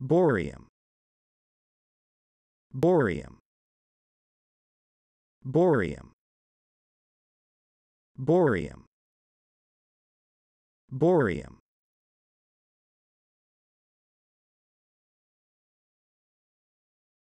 Boreum. Boreum. Boreum. Boreum. Boreum.